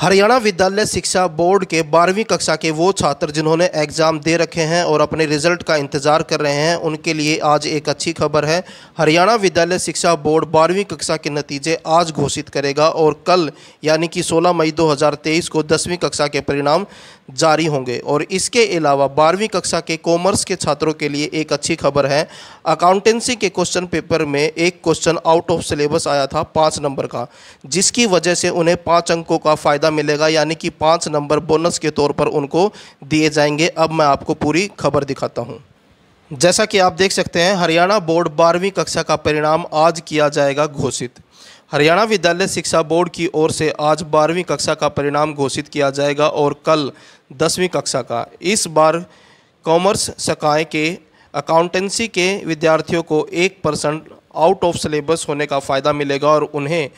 हरियाणा विद्यालय शिक्षा बोर्ड के बारहवीं कक्षा के वो छात्र जिन्होंने एग्ज़ाम दे रखे हैं और अपने रिजल्ट का इंतज़ार कर रहे हैं उनके लिए आज एक अच्छी खबर है हरियाणा विद्यालय शिक्षा बोर्ड बारहवीं कक्षा के नतीजे आज घोषित करेगा और कल यानी कि 16 मई 2023 को दसवीं कक्षा के परिणाम जारी होंगे और इसके अलावा बारहवीं कक्षा के कॉमर्स के छात्रों के लिए एक अच्छी खबर है अकाउंटेंसी के क्वेश्चन पेपर में एक क्वेश्चन आउट ऑफ सिलेबस आया था पाँच नंबर का जिसकी वजह से उन्हें पाँच अंकों का फ़ायदा मिलेगा यानी कि पाँच नंबर बोनस के तौर पर उनको दिए जाएंगे अब मैं आपको पूरी खबर दिखाता हूँ जैसा कि आप देख सकते हैं हरियाणा बोर्ड बारहवीं कक्षा का परिणाम आज किया जाएगा घोषित हरियाणा विद्यालय शिक्षा बोर्ड की ओर से आज बारहवीं कक्षा का परिणाम घोषित किया जाएगा और कल दसवीं कक्षा का इस बार कॉमर्स शाखाएँ के अकाउंटेंसी के विद्यार्थियों को एक परसेंट आउट ऑफ सिलेबस होने का फ़ायदा मिलेगा और उन्हें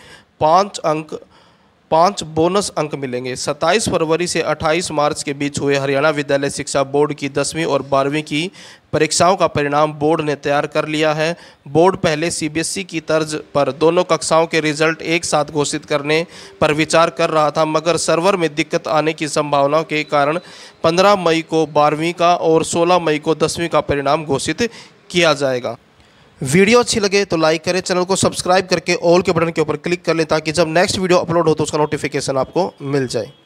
पाँच अंक पाँच बोनस अंक मिलेंगे 27 फरवरी से 28 मार्च के बीच हुए हरियाणा विद्यालय शिक्षा बोर्ड की दसवीं और बारहवीं की परीक्षाओं का परिणाम बोर्ड ने तैयार कर लिया है बोर्ड पहले सीबीएसई e की तर्ज पर दोनों कक्षाओं के रिजल्ट एक साथ घोषित करने पर विचार कर रहा था मगर सर्वर में दिक्कत आने की संभावनाओं के कारण पंद्रह मई को बारहवीं का और सोलह मई को दसवीं का परिणाम घोषित किया जाएगा वीडियो अच्छी लगे तो लाइक करें चैनल को सब्सक्राइब करके ऑल के बटन के ऊपर क्लिक कर लें ताकि जब नेक्स्ट वीडियो अपलोड हो तो उसका नोटिफिकेशन आपको मिल जाए